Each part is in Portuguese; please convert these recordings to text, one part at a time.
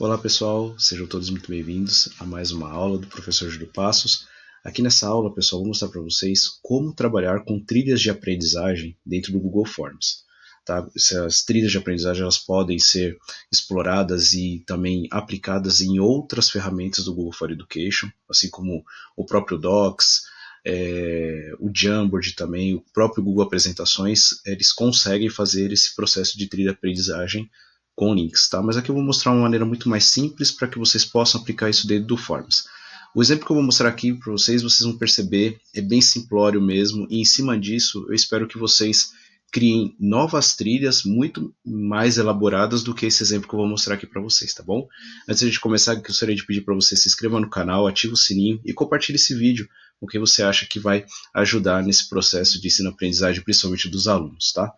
Olá pessoal, sejam todos muito bem-vindos a mais uma aula do professor Júlio Passos. Aqui nessa aula, pessoal, vou mostrar para vocês como trabalhar com trilhas de aprendizagem dentro do Google Forms. Tá? Essas trilhas de aprendizagem elas podem ser exploradas e também aplicadas em outras ferramentas do Google for Education, assim como o próprio Docs, é, o Jamboard também, o próprio Google Apresentações, eles conseguem fazer esse processo de trilha de aprendizagem com links, tá? Mas aqui eu vou mostrar uma maneira muito mais simples para que vocês possam aplicar isso dentro do Forms. O exemplo que eu vou mostrar aqui para vocês, vocês vão perceber, é bem simplório mesmo, e em cima disso, eu espero que vocês criem novas trilhas muito mais elaboradas do que esse exemplo que eu vou mostrar aqui para vocês, tá bom? Antes de a gente começar, eu gostaria de pedir para você se inscreva no canal, ative o sininho e compartilhe esse vídeo com quem você acha que vai ajudar nesse processo de ensino-aprendizagem, principalmente dos alunos, tá?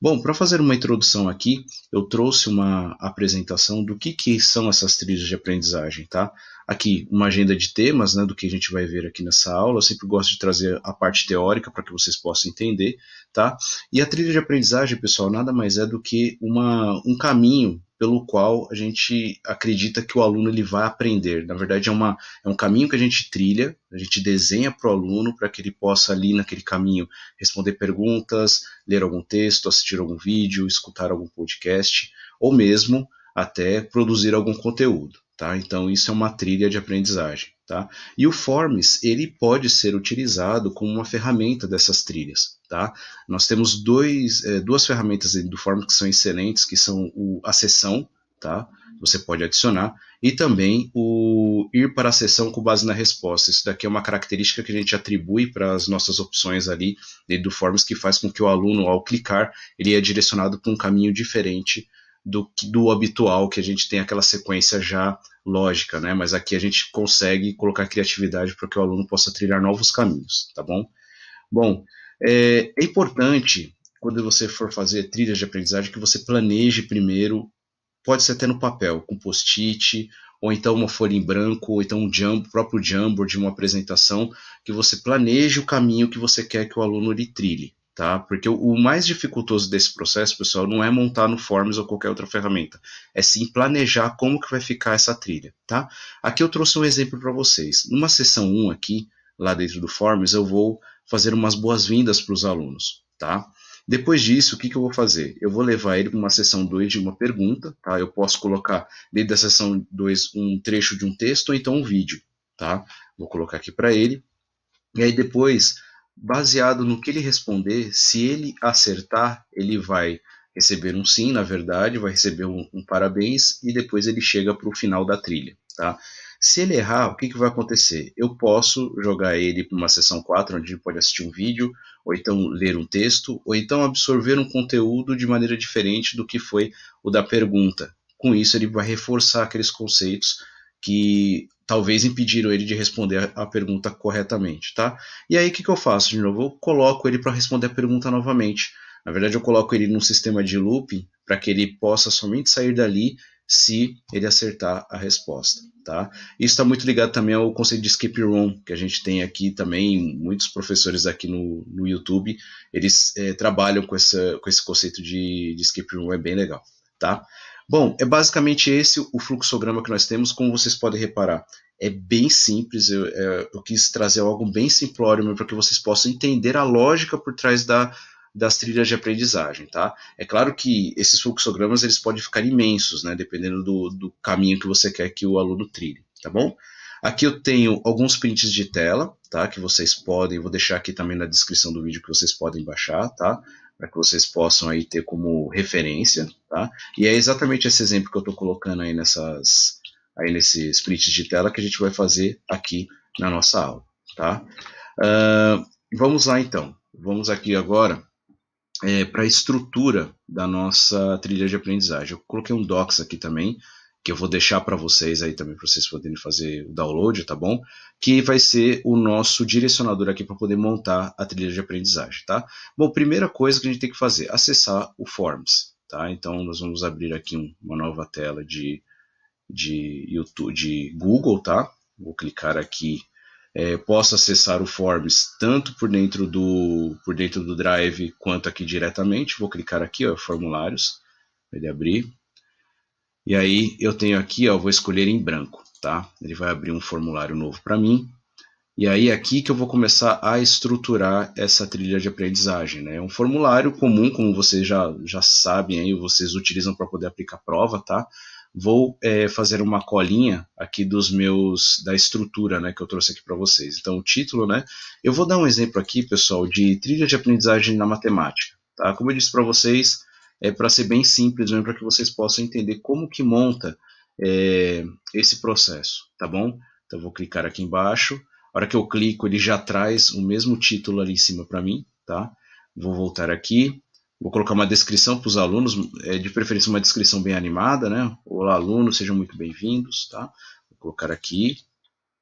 Bom, para fazer uma introdução aqui, eu trouxe uma apresentação do que, que são essas trilhas de aprendizagem, tá? Aqui, uma agenda de temas, né, do que a gente vai ver aqui nessa aula. Eu sempre gosto de trazer a parte teórica para que vocês possam entender, tá? E a trilha de aprendizagem, pessoal, nada mais é do que uma, um caminho pelo qual a gente acredita que o aluno ele vai aprender. Na verdade, é, uma, é um caminho que a gente trilha, a gente desenha para o aluno para que ele possa ali naquele caminho responder perguntas, ler algum texto, assistir algum vídeo, escutar algum podcast, ou mesmo até produzir algum conteúdo. Tá? Então, isso é uma trilha de aprendizagem. Tá? E o Forms ele pode ser utilizado como uma ferramenta dessas trilhas. Tá? Nós temos dois, é, duas ferramentas do Forms que são excelentes, que são o, a sessão, tá? você pode adicionar, e também o ir para a sessão com base na resposta. Isso daqui é uma característica que a gente atribui para as nossas opções ali dentro do Forms, que faz com que o aluno, ao clicar, ele é direcionado para um caminho diferente do, do habitual, que a gente tem aquela sequência já lógica, né? Mas aqui a gente consegue colocar criatividade para que o aluno possa trilhar novos caminhos, tá bom? Bom, é, é importante, quando você for fazer trilhas de aprendizagem, que você planeje primeiro, pode ser até no papel, com post-it, ou então uma folha em branco, ou então um jumbo, próprio Jamboard de uma apresentação, que você planeje o caminho que você quer que o aluno ele trilhe. Tá? Porque o mais dificultoso desse processo, pessoal, não é montar no Forms ou qualquer outra ferramenta, é sim planejar como que vai ficar essa trilha, tá? Aqui eu trouxe um exemplo para vocês. Numa seção 1 aqui, lá dentro do Forms, eu vou fazer umas boas-vindas para os alunos, tá? Depois disso, o que, que eu vou fazer? Eu vou levar ele para uma sessão 2 de uma pergunta, tá? Eu posso colocar dentro da sessão 2 um trecho de um texto ou então um vídeo, tá? Vou colocar aqui para ele. E aí depois, baseado no que ele responder, se ele acertar, ele vai receber um sim, na verdade, vai receber um, um parabéns e depois ele chega para o final da trilha, tá? Se ele errar, o que, que vai acontecer? Eu posso jogar ele para uma sessão 4, onde ele pode assistir um vídeo, ou então ler um texto, ou então absorver um conteúdo de maneira diferente do que foi o da pergunta. Com isso, ele vai reforçar aqueles conceitos que talvez impediram ele de responder a pergunta corretamente, tá? E aí, o que, que eu faço de novo? Eu coloco ele para responder a pergunta novamente. Na verdade, eu coloco ele num sistema de looping para que ele possa somente sair dali se ele acertar a resposta. Tá? Isso está muito ligado também ao conceito de escape room, que a gente tem aqui também, muitos professores aqui no, no YouTube, eles é, trabalham com, essa, com esse conceito de, de escape room, é bem legal. Tá? Bom, é basicamente esse o fluxograma que nós temos, como vocês podem reparar. É bem simples, eu, é, eu quis trazer algo bem simplório para que vocês possam entender a lógica por trás da, das trilhas de aprendizagem, tá? É claro que esses fluxogramas eles podem ficar imensos, né? Dependendo do, do caminho que você quer que o aluno trilhe, tá bom? Aqui eu tenho alguns prints de tela, tá? Que vocês podem, vou deixar aqui também na descrição do vídeo que vocês podem baixar, tá? Para que vocês possam aí ter como referência, tá? E é exatamente esse exemplo que eu estou colocando aí nessas, aí nesses prints de tela que a gente vai fazer aqui na nossa aula, tá? Uh, vamos lá então. Vamos aqui agora é, para a estrutura da nossa trilha de aprendizagem. Eu coloquei um docs aqui também, que eu vou deixar para vocês aí também, para vocês poderem fazer o download, tá bom? Que vai ser o nosso direcionador aqui para poder montar a trilha de aprendizagem, tá? Bom, primeira coisa que a gente tem que fazer, acessar o Forms, tá? Então, nós vamos abrir aqui um, uma nova tela de, de, YouTube, de Google, tá? Vou clicar aqui é, posso acessar o Forms tanto por dentro do por dentro do Drive quanto aqui diretamente. Vou clicar aqui, ó, formulários, ele abrir. E aí eu tenho aqui, ó, vou escolher em branco, tá? Ele vai abrir um formulário novo para mim. E aí é aqui que eu vou começar a estruturar essa trilha de aprendizagem. Né? É um formulário comum, como vocês já, já sabem, aí, vocês utilizam para poder aplicar prova, tá? vou é, fazer uma colinha aqui dos meus da estrutura, né, que eu trouxe aqui para vocês. Então, o título, né? Eu vou dar um exemplo aqui, pessoal, de trilha de aprendizagem na matemática, tá? Como eu disse para vocês, é para ser bem simples, para que vocês possam entender como que monta é, esse processo, tá bom? Então, eu vou clicar aqui embaixo. A hora que eu clico, ele já traz o mesmo título ali em cima para mim, tá? Vou voltar aqui. Vou colocar uma descrição para os alunos, é, de preferência uma descrição bem animada, né? Olá, alunos, sejam muito bem-vindos, tá? Vou colocar aqui,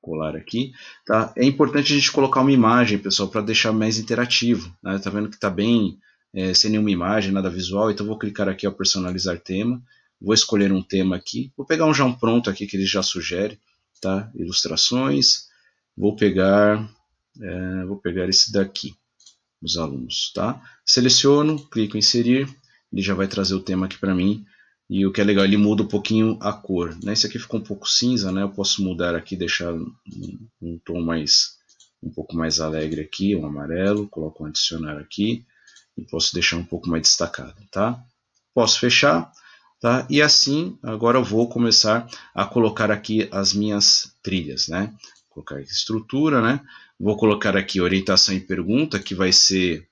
colar aqui, tá? É importante a gente colocar uma imagem, pessoal, para deixar mais interativo, né? Tá vendo que está bem é, sem nenhuma imagem, nada visual, então vou clicar aqui, ó, personalizar tema, vou escolher um tema aqui, vou pegar um já um pronto aqui que ele já sugere, tá? Ilustrações, vou pegar, é, vou pegar esse daqui, os alunos, tá? Seleciono, clico em inserir, ele já vai trazer o tema aqui para mim. E o que é legal, ele muda um pouquinho a cor. Né? Esse aqui ficou um pouco cinza, né? Eu posso mudar aqui, deixar um, um tom mais um pouco mais alegre aqui, um amarelo, coloco um adicionar aqui e posso deixar um pouco mais destacado, tá? Posso fechar, tá? E assim, agora eu vou começar a colocar aqui as minhas trilhas, né? Vou colocar aqui estrutura, né? Vou colocar aqui orientação e pergunta, que vai ser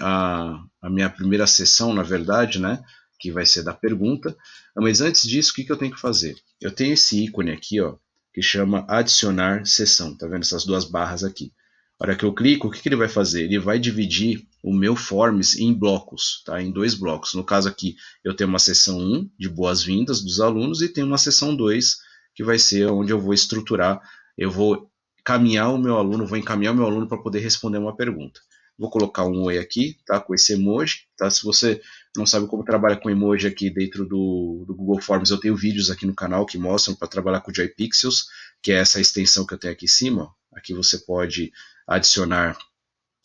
a, a minha primeira sessão, na verdade, né? Que vai ser da pergunta. Mas antes disso, o que, que eu tenho que fazer? Eu tenho esse ícone aqui, ó, que chama adicionar sessão. Tá vendo essas duas barras aqui? A hora que eu clico, o que, que ele vai fazer? Ele vai dividir o meu Forms em blocos, tá? em dois blocos. No caso aqui, eu tenho uma sessão 1 de boas-vindas dos alunos e tenho uma sessão 2 que vai ser onde eu vou estruturar, eu vou caminhar o meu aluno, vou encaminhar o meu aluno para poder responder uma pergunta. Vou colocar um oi aqui, tá? Com esse emoji, tá? Se você não sabe como trabalha com emoji aqui dentro do, do Google Forms, eu tenho vídeos aqui no canal que mostram para trabalhar com o JPixels, que é essa extensão que eu tenho aqui em cima. Aqui você pode adicionar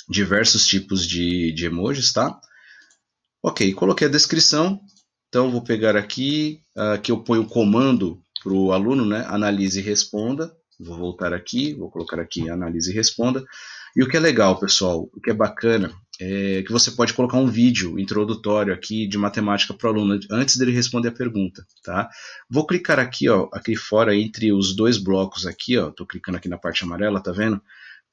diversos tipos de, de emojis, tá? Ok, coloquei a descrição. Então, vou pegar aqui, ah, que eu ponho o comando para o aluno, né? Analise e responda. Vou voltar aqui, vou colocar aqui análise e responda. E o que é legal, pessoal, o que é bacana é que você pode colocar um vídeo introdutório aqui de matemática para o aluno antes dele responder a pergunta, tá? Vou clicar aqui, ó, aqui fora entre os dois blocos aqui, ó, tô clicando aqui na parte amarela, tá vendo?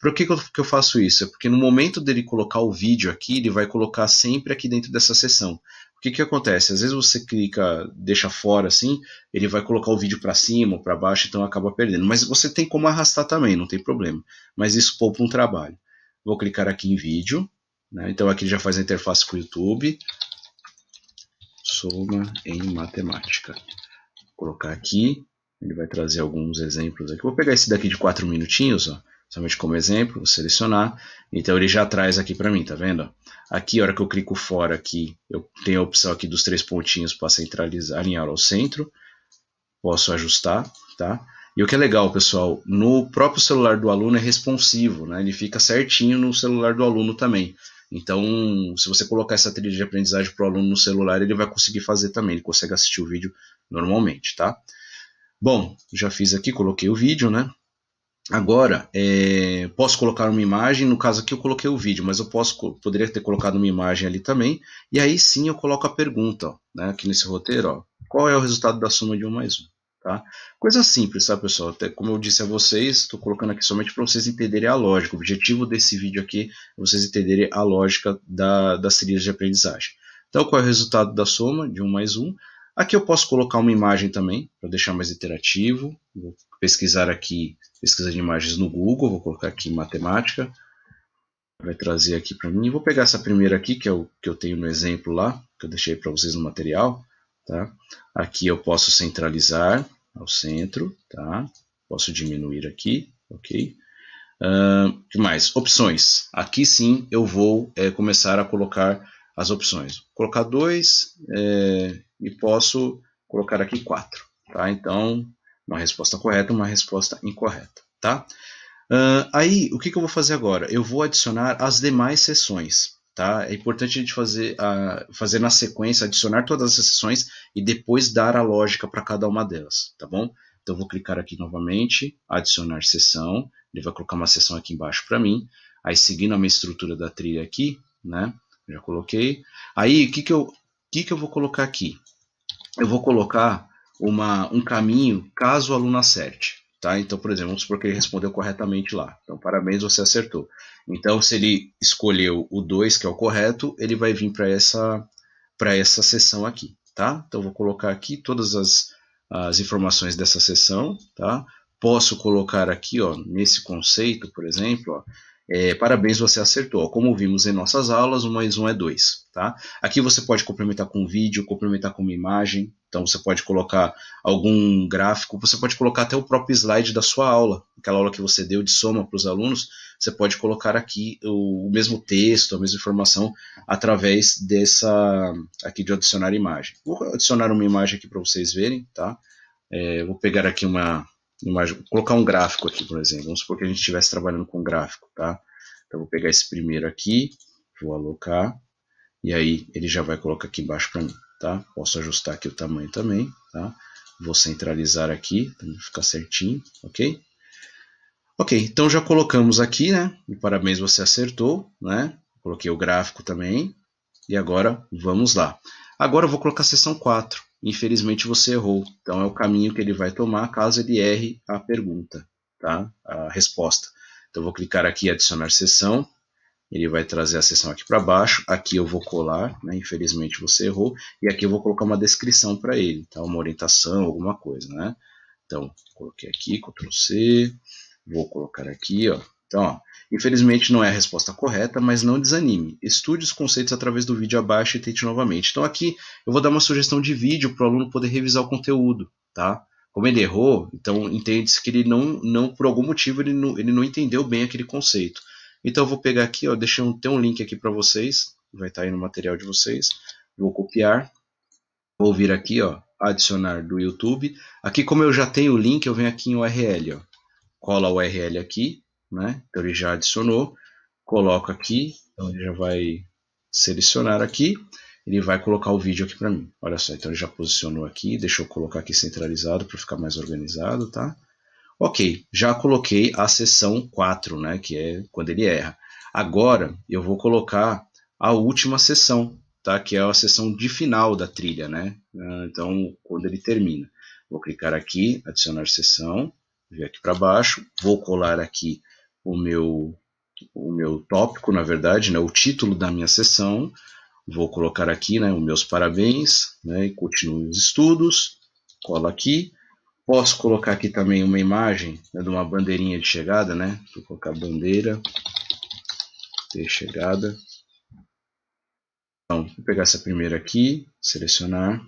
Por que, que, eu, que eu faço isso? É porque no momento dele colocar o vídeo aqui, ele vai colocar sempre aqui dentro dessa seção que, que acontece? Às vezes você clica, deixa fora assim, ele vai colocar o vídeo para cima ou para baixo, então acaba perdendo. Mas você tem como arrastar também, não tem problema. Mas isso poupa um trabalho. Vou clicar aqui em vídeo, né? então aqui já faz a interface com o YouTube. Soma em matemática. Vou colocar aqui, ele vai trazer alguns exemplos aqui. Vou pegar esse daqui de 4 minutinhos, ó somente como exemplo, vou selecionar. Então ele já traz aqui para mim, tá vendo? Aqui, a hora que eu clico fora aqui, eu tenho a opção aqui dos três pontinhos para centralizar, alinhar ao centro. Posso ajustar, tá? E o que é legal, pessoal, no próprio celular do aluno é responsivo, né? Ele fica certinho no celular do aluno também. Então, se você colocar essa trilha de aprendizagem para o aluno no celular, ele vai conseguir fazer também, ele consegue assistir o vídeo normalmente, tá? Bom, já fiz aqui, coloquei o vídeo, né? Agora, é, posso colocar uma imagem, no caso aqui eu coloquei o vídeo, mas eu posso, poderia ter colocado uma imagem ali também, e aí sim eu coloco a pergunta, ó, né, aqui nesse roteiro, ó, qual é o resultado da soma de 1 mais 1? Tá? Coisa simples, tá, pessoal? Até como eu disse a vocês, estou colocando aqui somente para vocês entenderem a lógica. O objetivo desse vídeo aqui é vocês entenderem a lógica da, das trilhas de aprendizagem. Então, qual é o resultado da soma de 1 mais 1? Aqui eu posso colocar uma imagem também, para deixar mais interativo. Vou pesquisar aqui, pesquisa de imagens no Google, vou colocar aqui matemática. Vai trazer aqui para mim. Vou pegar essa primeira aqui, que é o que eu tenho no exemplo lá, que eu deixei para vocês no material. Tá? Aqui eu posso centralizar ao centro, tá? Posso diminuir aqui, ok? Uh, que mais? Opções. Aqui sim eu vou é, começar a colocar as opções. Vou colocar dois, é, e posso colocar aqui 4. Tá? Então, uma resposta correta, uma resposta incorreta. Tá? Uh, aí, o que, que eu vou fazer agora? Eu vou adicionar as demais sessões, Tá? É importante a gente fazer, uh, fazer na sequência, adicionar todas as sessões e depois dar a lógica para cada uma delas, tá bom? Então, eu vou clicar aqui novamente, adicionar sessão. ele vai colocar uma sessão aqui embaixo para mim, aí seguindo a minha estrutura da trilha aqui, né? Já coloquei. Aí, o que, que, eu, que, que eu vou colocar aqui? eu vou colocar uma, um caminho caso o aluno acerte. Tá? Então, por exemplo, vamos supor que ele respondeu corretamente lá. Então, parabéns, você acertou. Então, se ele escolheu o 2, que é o correto, ele vai vir para essa, pra essa sessão aqui. Tá? Então, vou colocar aqui todas as, as informações dessa sessão, Tá? Posso colocar aqui, ó, nesse conceito, por exemplo, ó, é, parabéns, você acertou. Como vimos em nossas aulas, 1 mais 1 é 2. Tá? Aqui você pode complementar com um vídeo, complementar com uma imagem. Então você pode colocar algum gráfico, você pode colocar até o próprio slide da sua aula. Aquela aula que você deu de soma para os alunos, você pode colocar aqui o, o, mesmo texto, a mesma informação, através dessa aqui de adicionar imagem. Vou adicionar uma imagem aqui para vocês verem. Tá? É, vou pegar aqui uma, Imagem, colocar um gráfico aqui, por exemplo. Vamos supor que a gente estivesse trabalhando com gráfico, tá? Então, vou pegar esse primeiro aqui, vou alocar, e aí ele já vai colocar aqui embaixo para mim, tá? Posso ajustar aqui o tamanho também, tá? Vou centralizar aqui, para ficar certinho, ok? Ok, então já colocamos aqui, né? E parabéns, você acertou, né? Coloquei o gráfico também. E agora, vamos lá. Agora eu vou colocar a seção 4, infelizmente você errou. Então é o caminho que ele vai tomar caso ele erre a pergunta, tá? A resposta. Então vou clicar aqui adicionar sessão. Ele vai trazer a sessão aqui para baixo. Aqui eu vou colar, né? infelizmente você errou. E aqui eu vou colocar uma descrição para ele, tá? uma orientação, alguma coisa. Né? Então, coloquei aqui, Ctrl C. Vou colocar aqui, ó, então, ó, infelizmente não é a resposta correta, mas não desanime. Estude os conceitos através do vídeo abaixo e tente novamente. Então aqui eu vou dar uma sugestão de vídeo para o aluno poder revisar o conteúdo, tá? Como ele errou, então entende-se que ele não, não, por algum motivo, ele não, ele não entendeu bem aquele conceito. Então eu vou pegar aqui, ó, deixei um, tem um link aqui para vocês, vai estar tá aí no material de vocês. Vou copiar, vou vir aqui, ó, adicionar do YouTube. Aqui como eu já tenho o link, eu venho aqui em URL, ó. Cola a URL aqui, né? Então ele já adicionou, coloco aqui, então ele já vai selecionar aqui, ele vai colocar o vídeo aqui para mim. Olha só, então ele já posicionou aqui, deixa eu colocar aqui centralizado para ficar mais organizado, tá? Ok, já coloquei a sessão 4, né, que é quando ele erra. Agora eu vou colocar a última sessão, tá, que é a sessão de final da trilha, né? Ah, então, quando ele termina. Vou clicar aqui, adicionar sessão, vir aqui para baixo, vou colar aqui o meu, o meu tópico, na verdade, né, o título da minha sessão. Vou colocar aqui né, os meus parabéns né, e continue os estudos. Cola aqui. Posso colocar aqui também uma imagem né, de uma bandeirinha de chegada, né? Vou colocar bandeira de chegada. Então, vou pegar essa primeira aqui, selecionar,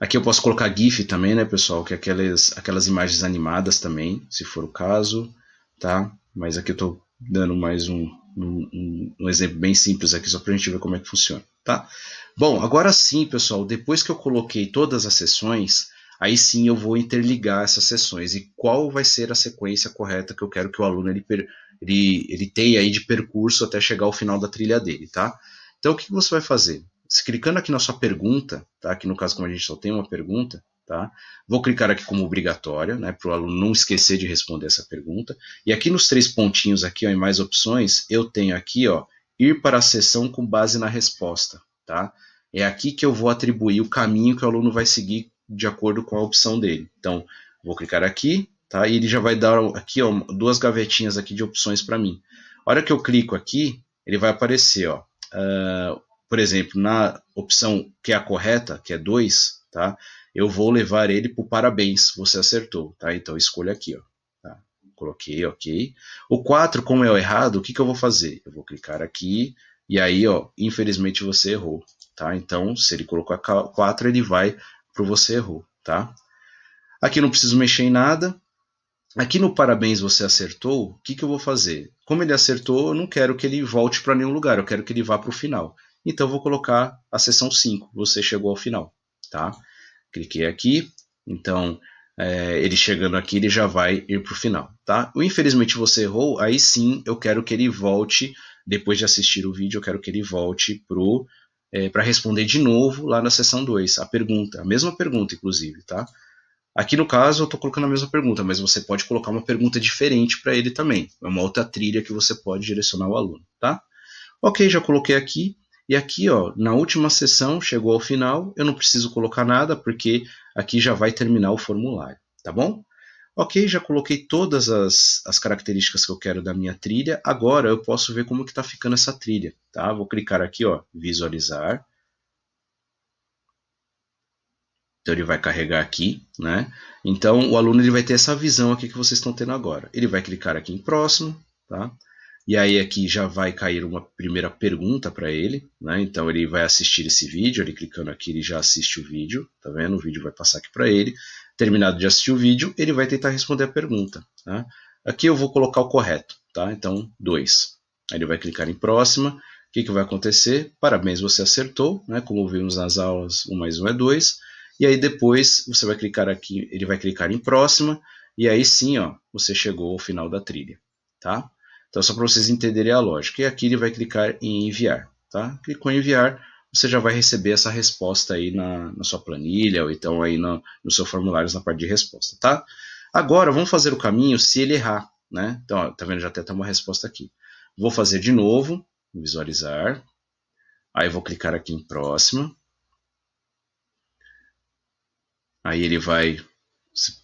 Aqui eu posso colocar GIF também, né, pessoal? Que é aquelas, aquelas imagens animadas também, se for o caso, tá? Mas aqui eu estou dando mais um, um, um, exemplo bem simples aqui, só para a gente ver como é que funciona, tá? Bom, agora sim, pessoal, depois que eu coloquei todas as sessões, aí sim eu vou interligar essas sessões. E qual vai ser a sequência correta que eu quero que o aluno ele, ele, ele tenha aí de percurso até chegar ao final da trilha dele, tá? Então, o que você vai fazer? se clicando aqui na sua pergunta, tá? Aqui no caso, como a gente só tem uma pergunta, tá? Vou clicar aqui como obrigatória, né? Para o aluno não esquecer de responder essa pergunta. E aqui nos três pontinhos aqui, ó, em mais opções, eu tenho aqui, ó, ir para a sessão com base na resposta, tá? É aqui que eu vou atribuir o caminho que o aluno vai seguir de acordo com a opção dele. Então, vou clicar aqui, tá? E ele já vai dar aqui, ó, duas gavetinhas aqui de opções para mim. A hora que eu clico aqui, ele vai aparecer, ó, uh, por exemplo, na opção que é a correta, que é 2, tá? Eu vou levar ele para parabéns, você acertou, tá? Então escolha aqui, ó. Tá? Coloquei, ok. O 4, como é o errado, o que, que eu vou fazer? Eu vou clicar aqui e aí, ó, infelizmente você errou, tá? Então, se ele colocou a 4, ele vai para você errou, tá? Aqui não preciso mexer em nada. Aqui no parabéns você acertou, o que, que eu vou fazer? Como ele acertou, eu não quero que ele volte para nenhum lugar, eu quero que ele vá para o final. Então vou colocar a sessão 5, você chegou ao final, tá? Cliquei aqui, então é, ele chegando aqui, ele já vai ir para o final, tá? Infelizmente você errou, aí sim eu quero que ele volte, depois de assistir o vídeo, eu quero que ele volte pro é, para responder de novo lá na sessão 2, a pergunta, a mesma pergunta, inclusive, tá? Aqui no caso eu estou colocando a mesma pergunta, mas você pode colocar uma pergunta diferente para ele também. É uma outra trilha que você pode direcionar o aluno, tá? Ok, já coloquei aqui. E aqui, ó, na última sessão, chegou ao final, eu não preciso colocar nada, porque aqui já vai terminar o formulário, tá bom? Ok, já coloquei todas as, as características que eu quero da minha trilha. Agora eu posso ver como que está ficando essa trilha. Tá? Vou clicar aqui, ó, visualizar. Então ele vai carregar aqui, né? Então o aluno ele vai ter essa visão aqui que vocês estão tendo agora. Ele vai clicar aqui em próximo, tá? E aí aqui já vai cair uma primeira pergunta para ele, né? Então ele vai assistir esse vídeo, ele clicando aqui ele já assiste o vídeo, tá vendo? O vídeo vai passar aqui para ele. Terminado de assistir o vídeo, ele vai tentar responder a pergunta. Tá? Aqui eu vou colocar o correto, tá? Então 2. Ele vai clicar em próxima. O que, que vai acontecer? Parabéns, você acertou, né? Como vimos nas aulas, 1 um mais 1 um é 2. E aí depois você vai clicar aqui, ele vai clicar em próxima. E aí sim, ó, você chegou ao final da trilha, tá? Então, só para vocês entenderem a lógica. E aqui ele vai clicar em enviar. Tá? Clicou em enviar, você já vai receber essa resposta aí na, na sua planilha, ou então aí no, no seu formulário na parte de resposta. Tá? Agora, vamos fazer o caminho se ele errar. Né? Então, tá vendo? Já até tem uma resposta aqui. Vou fazer de novo, visualizar. Aí vou clicar aqui em próxima. Aí ele vai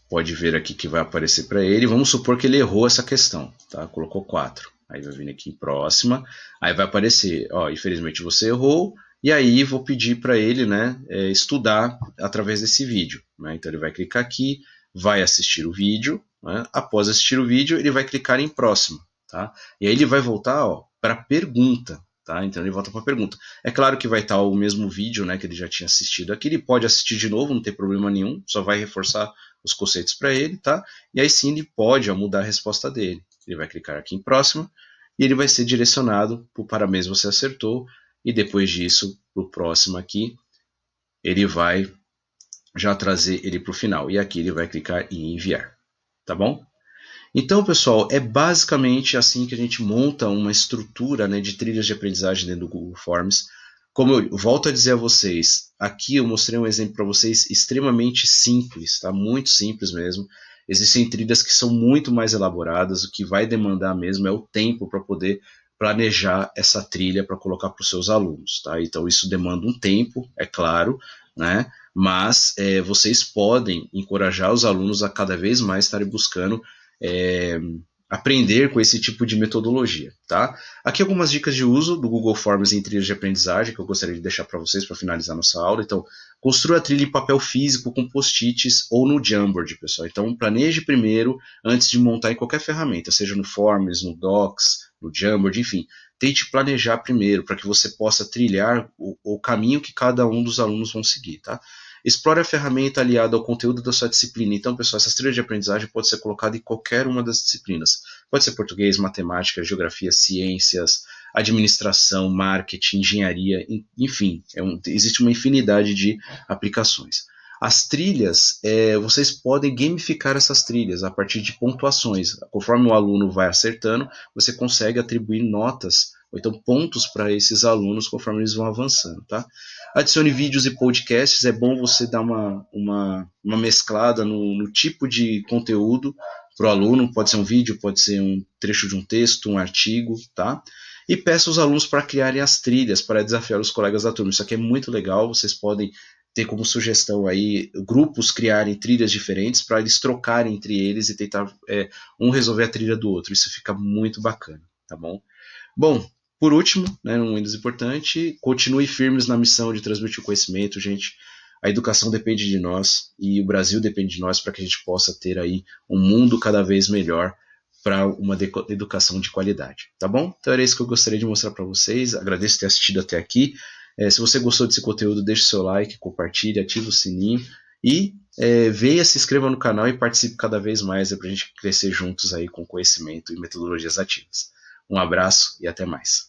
pode ver aqui que vai aparecer para ele. Vamos supor que ele errou essa questão, tá? Colocou 4. Aí vai vir aqui em próxima, aí vai aparecer, ó, infelizmente você errou, e aí vou pedir para ele, né, é, estudar através desse vídeo. Né? Então ele vai clicar aqui, vai assistir o vídeo, né? após assistir o vídeo ele vai clicar em próximo, tá? E aí ele vai voltar, ó, para a pergunta, Tá? Então ele volta para a pergunta. É claro que vai estar tá o mesmo vídeo né, que ele já tinha assistido aqui, ele pode assistir de novo, não tem problema nenhum, só vai reforçar os conceitos para ele, tá? E aí sim ele pode ao mudar a resposta dele. Ele vai clicar aqui em próximo e ele vai ser direcionado para o parabéns você acertou e depois disso para o próximo aqui ele vai já trazer ele para o final e aqui ele vai clicar em enviar, tá bom? Então, pessoal, é basicamente assim que a gente monta uma estrutura né, de trilhas de aprendizagem dentro do Google Forms como eu volto a dizer a vocês, aqui eu mostrei um exemplo para vocês extremamente simples, tá? Muito simples mesmo. Existem trilhas que são muito mais elaboradas, o que vai demandar mesmo é o tempo para poder planejar essa trilha para colocar para os seus alunos, tá? Então isso demanda um tempo, é claro, né? Mas é, vocês podem encorajar os alunos a cada vez mais estarem buscando é, aprender com esse tipo de metodologia, tá? Aqui algumas dicas de uso do Google Forms em trilhas de aprendizagem que eu gostaria de deixar para vocês para finalizar nossa aula. Então, construa a trilha em papel físico com post-its ou no Jamboard, pessoal. Então, planeje primeiro antes de montar em qualquer ferramenta, seja no Forms, no Docs, no Jamboard, enfim. Tente planejar primeiro para que você possa trilhar o, o caminho que cada um dos alunos vão seguir, tá? Explore a ferramenta aliada ao conteúdo da sua disciplina. Então, pessoal, essa trilha de aprendizagem pode ser colocada em qualquer uma das disciplinas. Pode ser português, matemática, geografia, ciências, administração, marketing, engenharia, enfim, é um, existe uma infinidade de aplicações. As trilhas, é, vocês podem gamificar essas trilhas a partir de pontuações. Conforme o aluno vai acertando, você consegue atribuir notas ou então pontos para esses alunos conforme eles vão avançando, tá? Adicione vídeos e podcasts, é bom você dar uma, uma, uma mesclada no, no tipo de conteúdo para o aluno, pode ser um vídeo, pode ser um trecho de um texto, um artigo, tá? E peça os alunos para criarem as trilhas, para desafiar os colegas da turma. Isso aqui é muito legal, vocês podem ter como sugestão aí grupos criarem trilhas diferentes para eles trocarem entre eles e tentar é, um resolver a trilha do outro. Isso fica muito bacana, tá bom? Bom, por último, né, um menos importante, continue firmes na missão de transmitir o conhecimento, gente. A educação depende de nós e o Brasil depende de nós para que a gente possa ter aí um mundo cada vez melhor para uma educação de qualidade, tá bom? Então era isso que eu gostaria de mostrar para vocês. Agradeço ter assistido até aqui. É, se você gostou desse conteúdo, deixe seu like, compartilhe, ative o sininho e é, venha, se inscreva no canal e participe cada vez mais é para a gente crescer juntos aí com conhecimento e metodologias ativas. Um abraço e até mais.